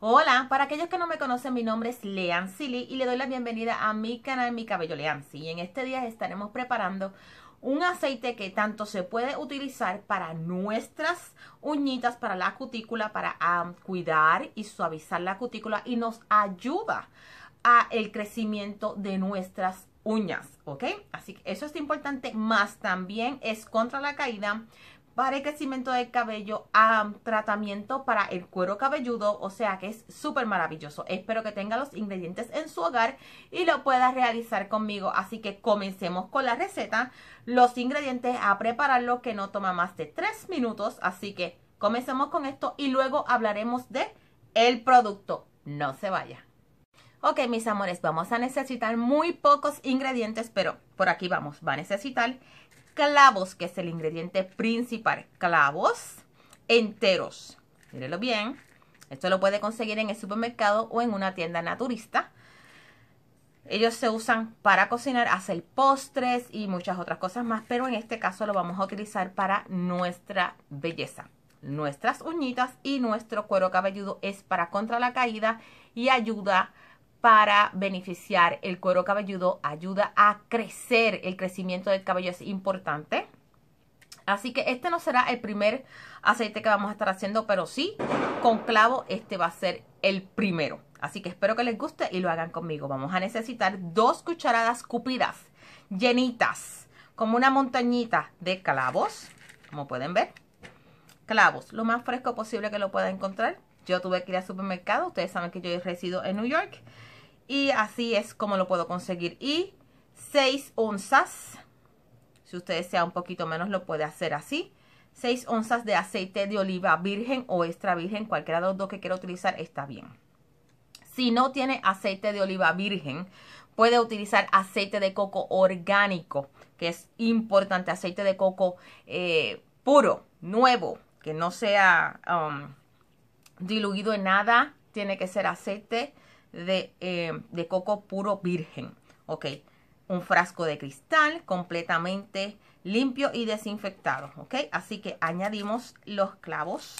Hola, para aquellos que no me conocen, mi nombre es Lean Silly y le doy la bienvenida a mi canal Mi Cabello Lean Y en este día estaremos preparando un aceite que tanto se puede utilizar para nuestras uñitas, para la cutícula, para cuidar y suavizar la cutícula y nos ayuda a el crecimiento de nuestras uñas, ¿ok? Así que eso es importante, más también es contra la caída, para el crecimiento del cabello, A tratamiento para el cuero cabelludo, o sea que es súper maravilloso. Espero que tenga los ingredientes en su hogar y lo pueda realizar conmigo. Así que comencemos con la receta, los ingredientes a prepararlo que no toma más de 3 minutos. Así que comencemos con esto y luego hablaremos de el producto. No se vaya. Ok, mis amores, vamos a necesitar muy pocos ingredientes, pero por aquí vamos. Va a necesitar clavos, que es el ingrediente principal. Clavos enteros. Mírenlo bien. Esto lo puede conseguir en el supermercado o en una tienda naturista. Ellos se usan para cocinar, hacer postres y muchas otras cosas más, pero en este caso lo vamos a utilizar para nuestra belleza. Nuestras uñitas y nuestro cuero cabelludo es para contra la caída y ayuda a para beneficiar el cuero cabelludo, ayuda a crecer, el crecimiento del cabello es importante. Así que este no será el primer aceite que vamos a estar haciendo, pero sí, con clavo este va a ser el primero. Así que espero que les guste y lo hagan conmigo. Vamos a necesitar dos cucharadas cupidas, llenitas, como una montañita de clavos, como pueden ver. Clavos, lo más fresco posible que lo pueda encontrar yo tuve que ir al supermercado. Ustedes saben que yo he resido en New York. Y así es como lo puedo conseguir. Y 6 onzas. Si usted desea un poquito menos, lo puede hacer así. 6 onzas de aceite de oliva virgen o extra virgen. Cualquiera de los dos que quiera utilizar está bien. Si no tiene aceite de oliva virgen, puede utilizar aceite de coco orgánico, que es importante, aceite de coco eh, puro, nuevo, que no sea um, diluido en nada, tiene que ser aceite eh, de, coco puro virgen. Ok, un frasco de cristal completamente limpio y desinfectado. Ok, así que añadimos los clavos.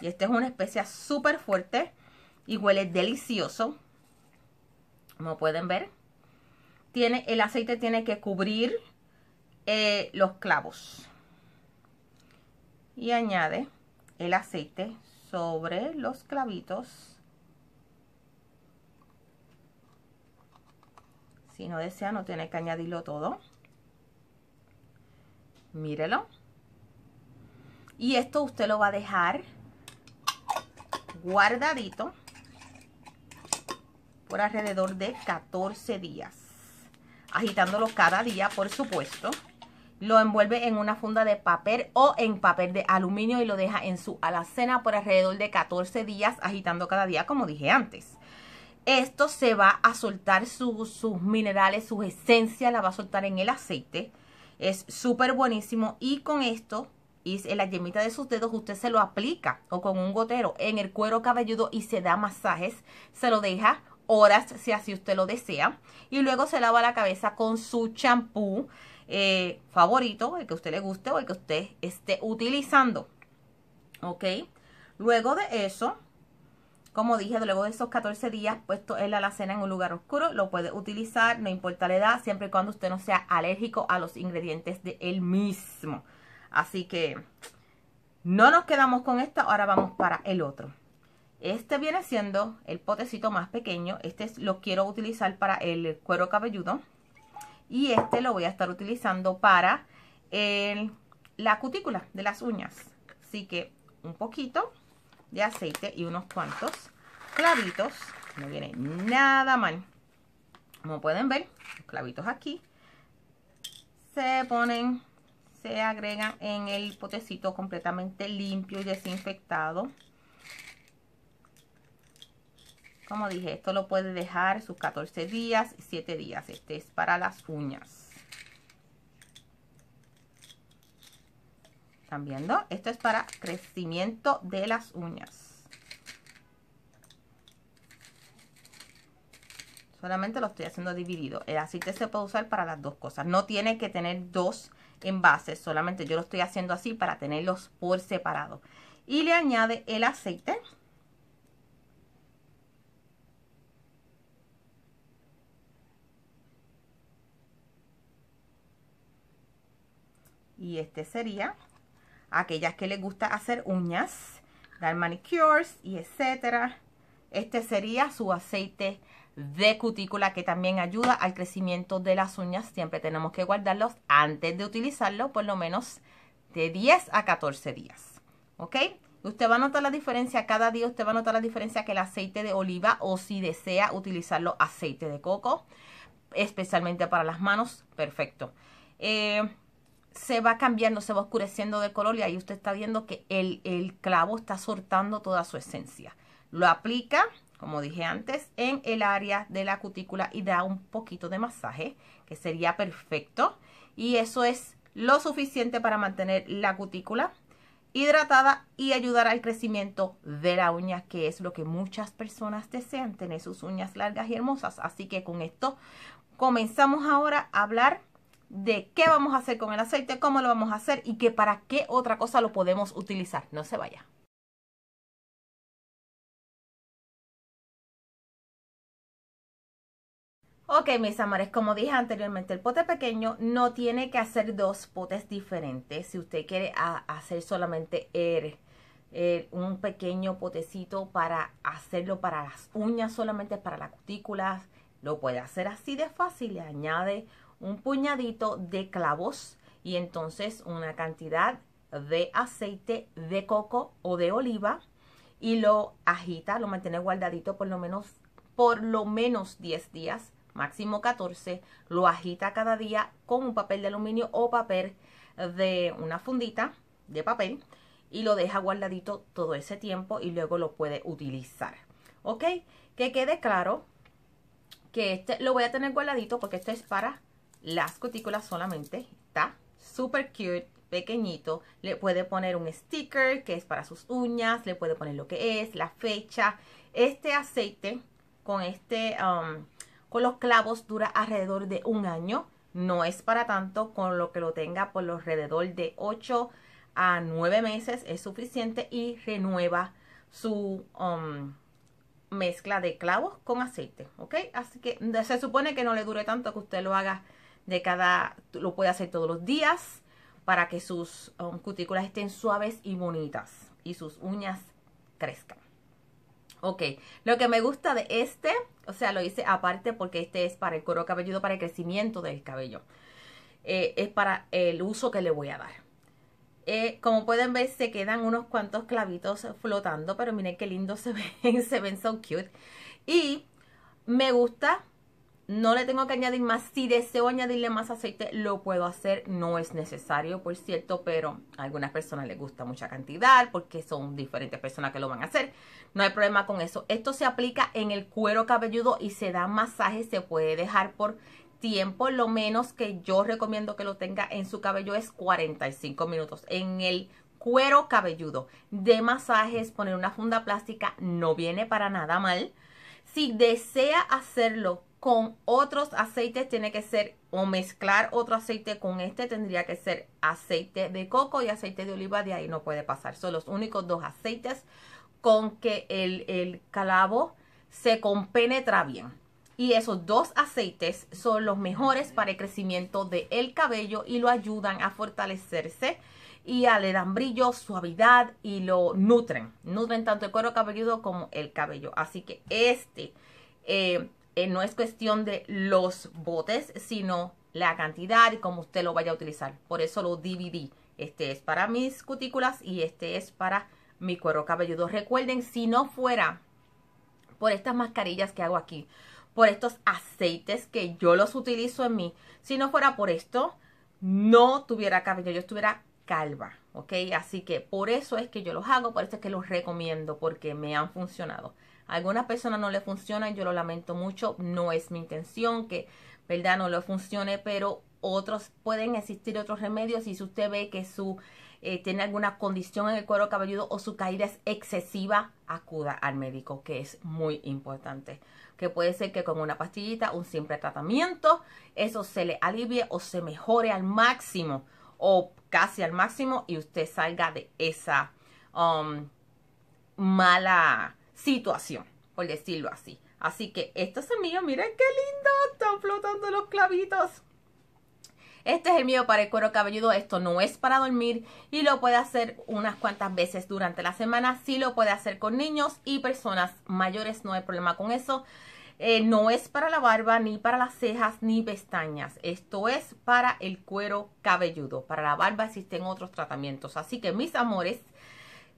Y esta es una especia súper fuerte y huele delicioso. Como pueden ver, tiene, el aceite tiene que cubrir eh, los clavos. Y añade el aceite sobre los clavitos si no desea no tiene que añadirlo todo mírelo y esto usted lo va a dejar guardadito por alrededor de 14 días agitándolo cada día por supuesto lo envuelve en una funda de papel o en papel de aluminio y lo deja en su alacena por alrededor de 14 días, agitando cada día, como dije antes. Esto se va a soltar sus minerales, sus esencias, la va a soltar en el aceite. Es súper buenísimo y con esto y en la yemita de sus dedos usted se lo aplica o con un gotero en el cuero cabelludo y se da masajes, se lo deja horas si así usted lo desea y luego se lava la cabeza con su champú eh, favorito, el que a usted le guste o el que usted esté utilizando. ¿Ok? Luego de eso, como dije, luego de esos 14 días puesto el la alacena en un lugar oscuro, lo puede utilizar, no importa la edad, siempre y cuando usted no sea alérgico a los ingredientes de él mismo. Así que no nos quedamos con esta, ahora vamos para el otro. Este viene siendo el potecito más pequeño, este es, lo quiero utilizar para el cuero cabelludo, y este lo voy a estar utilizando para la cutícula de las uñas. Así que un poquito de aceite y unos cuantos clavitos. No viene nada mal. Como pueden ver, los clavitos aquí se ponen, se agregan en el potecito completamente limpio y desinfectado. Como dije, esto lo puede dejar sus 14 días, 7 días. Este es para las uñas. ¿Están viendo? Esto es para crecimiento de las uñas. Solamente lo estoy haciendo dividido. El eh, aceite se puede usar para las dos cosas. No tiene que tener dos envases. Solamente yo lo estoy haciendo así para tenerlos por separado. Y le añade el aceite. Y este sería aquellas que les gusta hacer uñas, dar manicures y etcétera. Este sería su aceite de cutícula que también ayuda al crecimiento de las uñas. Siempre tenemos que guardarlos antes de utilizarlo por lo menos de 10 a 14 días. ¿Ok? Usted va a notar la diferencia, cada día usted va a notar la diferencia que el aceite de oliva o si desea utilizarlo aceite de coco, especialmente para las manos, perfecto. Eh, se va cambiando, se va oscureciendo de color y ahí usted está viendo que el, clavo está soltando toda su esencia. Lo aplica, como dije antes, en el área de la cutícula y da un poquito de masaje, que sería perfecto. Y eso es lo suficiente para mantener la cutícula hidratada y ayudar al crecimiento de la uña, que es lo que muchas personas desean, tener sus uñas largas y hermosas. Así que con esto comenzamos ahora a hablar de qué vamos a hacer con el aceite, cómo lo vamos a hacer y que para qué otra cosa lo podemos utilizar. No se vaya. Ok, mis amores, como dije anteriormente, el pote pequeño no tiene que hacer dos potes diferentes. Si usted quiere hacer solamente un pequeño potecito para hacerlo para las uñas, solamente para las cutículas, lo puede hacer así de fácil. Le añade un puñadito de clavos y entonces una cantidad de aceite de coco o de oliva y lo agita, lo mantiene guardadito por lo menos por lo menos 10 días, máximo 14, lo agita cada día con un papel de aluminio o papel de una fundita de papel y lo deja guardadito todo ese tiempo y luego lo puede utilizar. ¿Ok? Que quede claro que este lo voy a tener guardadito porque este es para las cutículas solamente. Está súper cute, pequeñito. Le puede poner un sticker que es para sus uñas, le puede poner lo que es, la fecha. Este aceite con, este, um, con los clavos dura alrededor de un año. No es para tanto, con lo que lo tenga por alrededor de 8 a 9 meses es suficiente y renueva su um, mezcla de clavos con aceite, ¿ok? Así que se supone que no le dure tanto que usted lo haga de cada, lo puede hacer todos los días para que sus um, cutículas estén suaves y bonitas y sus uñas crezcan. Ok, lo que me gusta de este, o sea, lo hice aparte porque este es para el cuero cabelludo, para el crecimiento del cabello. Eh, es para el uso que le voy a dar. Eh, como pueden ver, se quedan unos cuantos clavitos flotando, pero miren qué lindo se ven, se ven so cute. Y me gusta no le tengo que añadir más. Si deseo añadirle más aceite, lo puedo hacer. No es necesario, por cierto, pero a algunas personas les gusta mucha cantidad porque son diferentes personas que lo van a hacer. No hay problema con eso. Esto se aplica en el cuero cabelludo y se da masaje. Se puede dejar por tiempo. Lo menos que yo recomiendo que lo tenga en su cabello es 45 minutos. En el cuero cabelludo de masajes, poner una funda plástica no viene para nada mal. Si desea hacerlo con otros aceites tiene que ser o mezclar otro aceite con este tendría que ser aceite de coco y aceite de oliva de ahí no puede pasar son los únicos dos aceites con que el, el calabo se compenetra bien y esos dos aceites son los mejores para el crecimiento del el cabello y lo ayudan a fortalecerse y a le dan brillo, suavidad y lo nutren. Nutren tanto el cuero cabelludo como el cabello. Así que este eh, eh, no es cuestión de los botes, sino la cantidad y cómo usted lo vaya a utilizar. Por eso lo dividí. Este es para mis cutículas y este es para mi cuero cabelludo. Recuerden, si no fuera por estas mascarillas que hago aquí, por estos aceites que yo los utilizo en mí, si no fuera por esto, no tuviera cabello, yo estuviera calva, ¿ok? Así que por eso es que yo los hago, por eso es que los recomiendo, porque me han funcionado algunas personas no le funciona, yo lo lamento mucho, no es mi intención que, ¿verdad? No le funcione, pero otros pueden existir otros remedios y si usted ve que su eh, tiene alguna condición en el cuero cabelludo o su caída es excesiva, acuda al médico, que es muy importante. Que puede ser que con una pastillita, un simple tratamiento, eso se le alivie o se mejore al máximo o casi al máximo y usted salga de esa um, mala situación, por decirlo así. Así que esto es el mío, miren qué lindo, están flotando los clavitos. Este es el mío para el cuero cabelludo, esto no es para dormir y lo puede hacer unas cuantas veces durante la semana. Sí lo puede hacer con niños y personas mayores, no hay problema con eso. Eh, no es para la barba, ni para las cejas, ni pestañas. Esto es para el cuero cabelludo. Para la barba existen otros tratamientos. Así que mis amores,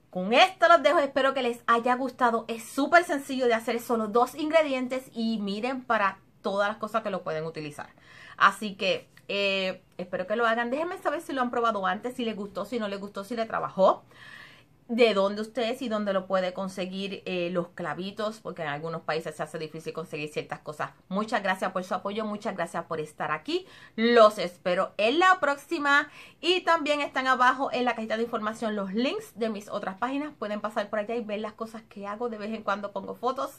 con esto los dejo, espero que les haya gustado. Es súper sencillo de hacer, solo dos ingredientes y miren para todas las cosas que lo pueden utilizar. Así que eh, espero que lo hagan. Déjenme saber si lo han probado antes, si les gustó, si no les gustó, si le trabajó de dónde ustedes y dónde lo puede conseguir eh, los clavitos, porque en algunos países se hace difícil conseguir ciertas cosas. Muchas gracias por su apoyo, muchas gracias por estar aquí. Los espero en la próxima. Y también están abajo en la cajita de información los links de mis otras páginas. Pueden pasar por allá y ver las cosas que hago. De vez en cuando pongo fotos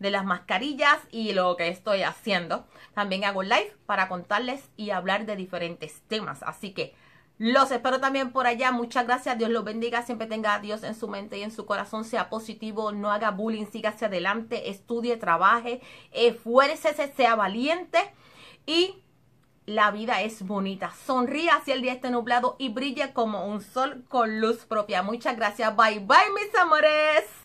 de las mascarillas y lo que estoy haciendo. También hago live para contarles y hablar de diferentes temas. Así que... Los espero también por allá. Muchas gracias. Dios los bendiga. Siempre tenga a Dios en su mente y en su corazón. Sea positivo. No haga bullying. Siga hacia adelante. Estudie, trabaje. Esfuércese. Sea valiente. Y la vida es bonita. Sonríe si el día está nublado y brille como un sol con luz propia. Muchas gracias. Bye bye, mis amores.